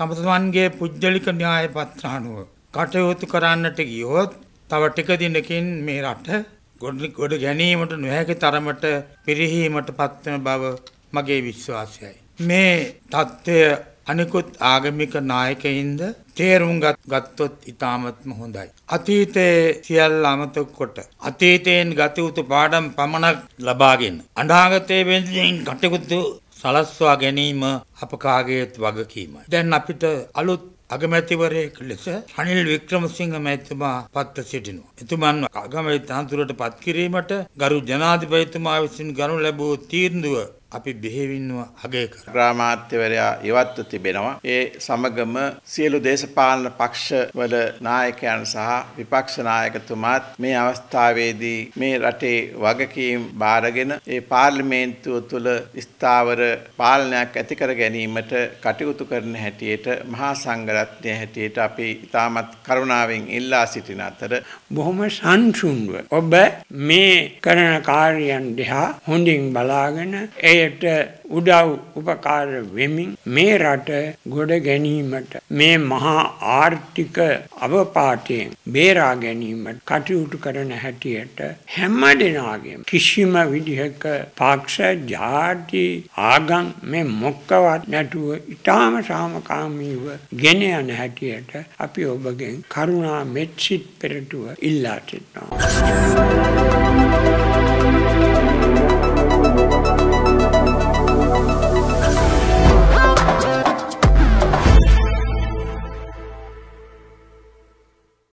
තම තමන්ගේ පුද්ගලික න්‍යාය පත්‍ර අනුව කටයුතු කරන්නට ගියොත් තව ටික දිනකින් මේ රට ගොඩ ගැනීමට නොහැකි තරමට පිරිහීමට පත්වන බව මගේ විශ්වාසයයි. මේ தত্ত্বය අනිකුත් ආගමික නායකයින්ද තේරුම් ගත්තොත් ඉතාමත්ම හොඳයි. අතීතයේ සියල්ල අමතක කොට අතීතයෙන් ගත යුතු පාඩම් පමණක් ලබාගෙන අනාගතයේ වෙනුවෙන් කටයුතු සලස්වා ගැනීම අප කාගේත් වගකීමයි. දැන් අපිට අලුත් අගමැතිවරයෙක් ලෙස රනිල් වික්‍රමසිංහ මැතිතුමා පත්ව සිටිනවා. එතුමන් අගමැති තනතුරට පත්කිරීමට ගරු ජනාධිපතිතුමා විසින් ගනු ලැබූ තීන්දුව අපි බෙහෙවින්ව අගය කරා. ග්‍රාමාත්‍යවරයා ඉවත්ව තිබෙනවා. ඒ සමගම සියලු දේශපාලන පක්ෂවල නායකයන් සහ විපක්ෂ නායකතුමාත් මේ අවස්ථාවේදී මේ රටේ වගකීම් බාරගෙන ඒ පාර්ලිමේන්තුව තුළ ස්ථාවර පාලනයක් ඇති කර ගැනීමට කටයුතු කරන හැටියට මහා සංඝරත්නය හැටියට අපි ඉතාමත් කරුණාවෙන් ඉල්ලා සිටින අතර බොහොම සංසුන්ව ඔබ මේ කරන කාර්යයන් දිහා හොඳින් බලාගෙන ඒ රටේට උදව් උපකාර වෙමින් මේ රට ගොඩ ගැනීමට මේ මහා ආර්ථික අවපාතයෙන් බේරා ගැනීමට කටයුතු කරන හැටියට හැම දෙනාගේම කිසිම විදිහක පක්ෂ ජාති ආගම් මේ මොක්කවත් නැතුව ඊටාම සාමකාමීව ගෙන යන හැටියට අපි ඔබගෙන් කරුණා මෙත්සිට පෙරටුව ඉල්ලා සිටිනවා.